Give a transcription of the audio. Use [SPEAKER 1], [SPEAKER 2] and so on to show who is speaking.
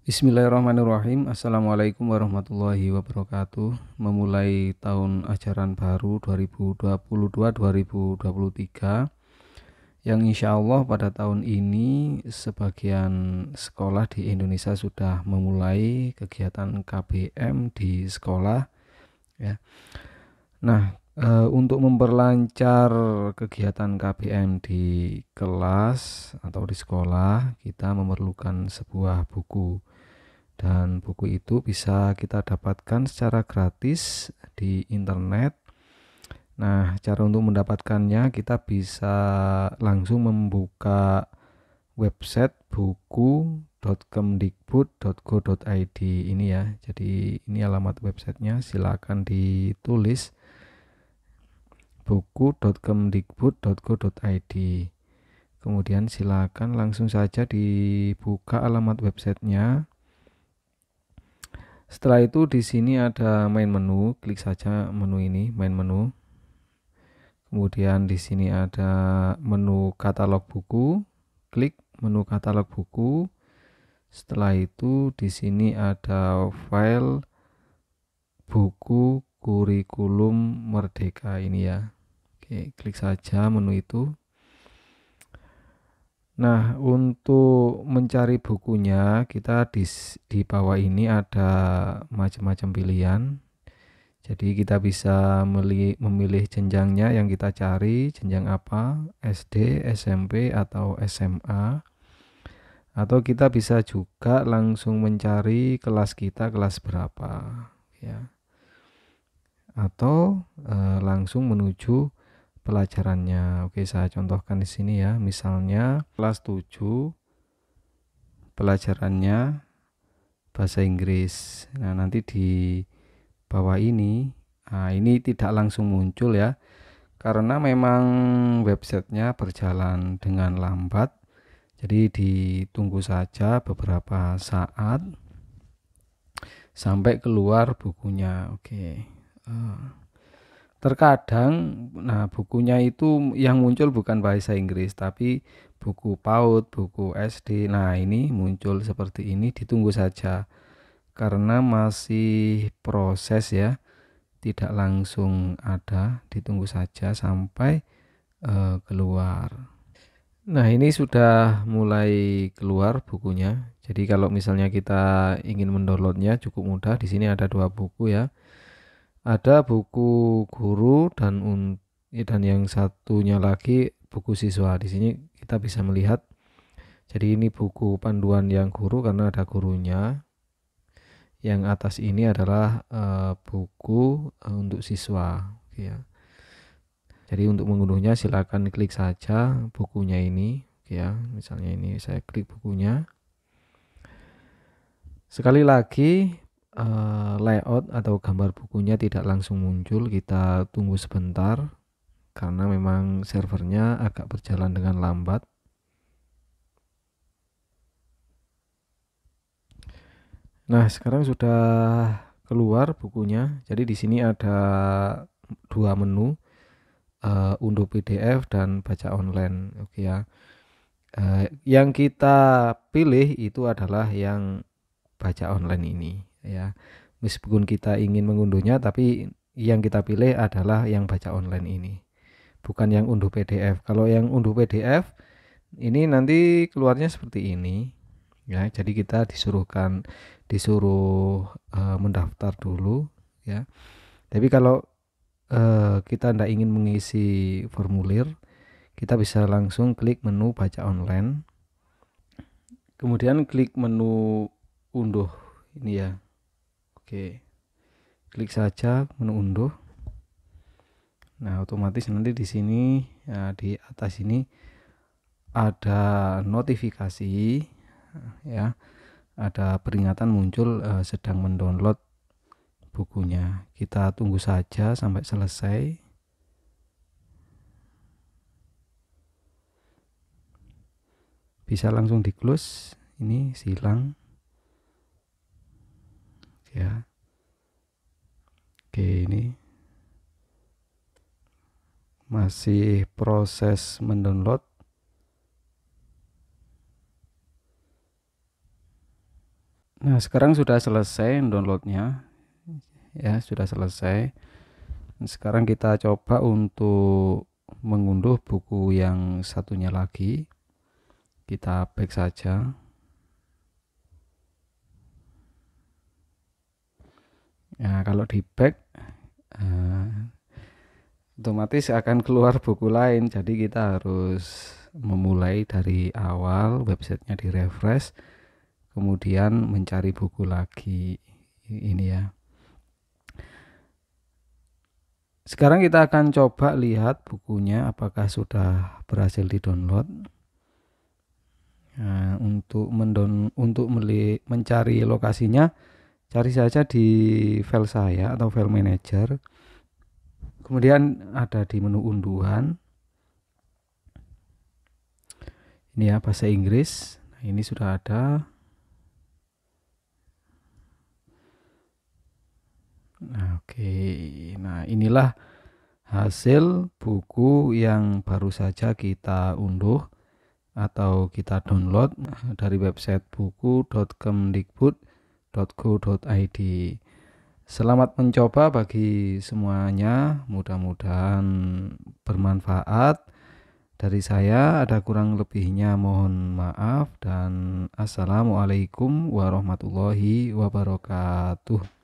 [SPEAKER 1] Bismillahirrahmanirrahim Assalamualaikum warahmatullahi wabarakatuh Memulai tahun ajaran baru 2022-2023 Yang insya Allah pada tahun ini Sebagian sekolah di Indonesia sudah memulai kegiatan KBM di sekolah ya. Nah e, untuk memperlancar kegiatan KBM di kelas atau di sekolah Kita memerlukan sebuah buku dan buku itu bisa kita dapatkan secara gratis di internet. Nah, cara untuk mendapatkannya kita bisa langsung membuka website buku.kemdikbud.go.id ini ya. Jadi ini alamat websitenya silakan ditulis buku.kemdikbud.go.id kemudian silakan langsung saja dibuka alamat websitenya setelah itu di sini ada main menu, klik saja menu ini, main menu. Kemudian di sini ada menu katalog buku, klik menu katalog buku. Setelah itu di sini ada file buku kurikulum merdeka ini ya. Oke, klik saja menu itu. Nah, untuk mencari bukunya, kita di, di bawah ini ada macam-macam pilihan. Jadi, kita bisa memilih, memilih jenjangnya yang kita cari, jenjang apa, SD, SMP, atau SMA. Atau kita bisa juga langsung mencari kelas kita kelas berapa, ya. Atau e, langsung menuju pelajarannya. Oke, saya contohkan di sini ya. Misalnya kelas 7 pelajarannya bahasa Inggris. Nah, nanti di bawah ini nah ini tidak langsung muncul ya. Karena memang websitenya berjalan dengan lambat. Jadi ditunggu saja beberapa saat sampai keluar bukunya. Oke. Uh terkadang nah bukunya itu yang muncul bukan bahasa Inggris tapi buku PAUD, buku SD. Nah, ini muncul seperti ini ditunggu saja karena masih proses ya. Tidak langsung ada, ditunggu saja sampai uh, keluar. Nah, ini sudah mulai keluar bukunya. Jadi kalau misalnya kita ingin mendownloadnya cukup mudah. Di sini ada dua buku ya ada buku guru dan eh, dan yang satunya lagi buku siswa. Di sini kita bisa melihat jadi ini buku panduan yang guru karena ada gurunya. Yang atas ini adalah e, buku eh, untuk siswa ya. Jadi untuk mengunduhnya silakan klik saja bukunya ini ya. Misalnya ini saya klik bukunya. Sekali lagi Eh, layout atau gambar bukunya tidak langsung muncul kita tunggu sebentar karena memang servernya agak berjalan dengan lambat Nah, sekarang sudah keluar bukunya. Jadi di sini ada dua menu uh, eh, unduh PDF dan baca online, oke okay ya. Uh, yang kita pilih itu adalah yang baca online ini ya meskipun kita ingin mengunduhnya tapi yang kita pilih adalah yang baca online ini bukan yang unduh PDF kalau yang unduh PDF ini nanti keluarnya seperti ini ya jadi kita disuruhkan disuruh uh, mendaftar dulu ya tapi kalau uh, kita tidak ingin mengisi formulir kita bisa langsung klik menu baca online kemudian klik menu unduh ini ya Oke. Klik saja menu unduh. Nah, otomatis nanti di sini ya, di atas ini ada notifikasi ya. Ada peringatan muncul eh, sedang mendownload bukunya. Kita tunggu saja sampai selesai. Bisa langsung di close ini silang ya oke ini masih proses mendownload Nah, sekarang sudah selesai downloadnya. Ya, sudah selesai. Sekarang kita coba untuk mengunduh buku yang satunya lagi. Kita back saja. Nah, kalau di back uh, eh, otomatis akan keluar buku lain. Jadi kita harus memulai dari awal websitenya di refresh kemudian mencari buku lagi ini ya sekarang kita akan coba lihat bukunya apakah sudah berhasil di download nah, untuk mendon untuk mencari lokasinya cari saja di file saya atau file manager kemudian ada di menu unduhan ini ya bahasa Inggris nah, ini sudah ada nah, oke nah inilah hasil buku yang baru saja kita unduh atau kita download dari website buku.kemdikbud.com www.go.id. Selamat mencoba bagi semuanya, mudah-mudahan bermanfaat. Dari saya ada kurang lebihnya mohon maaf dan assalamualaikum warahmatullahi wabarakatuh.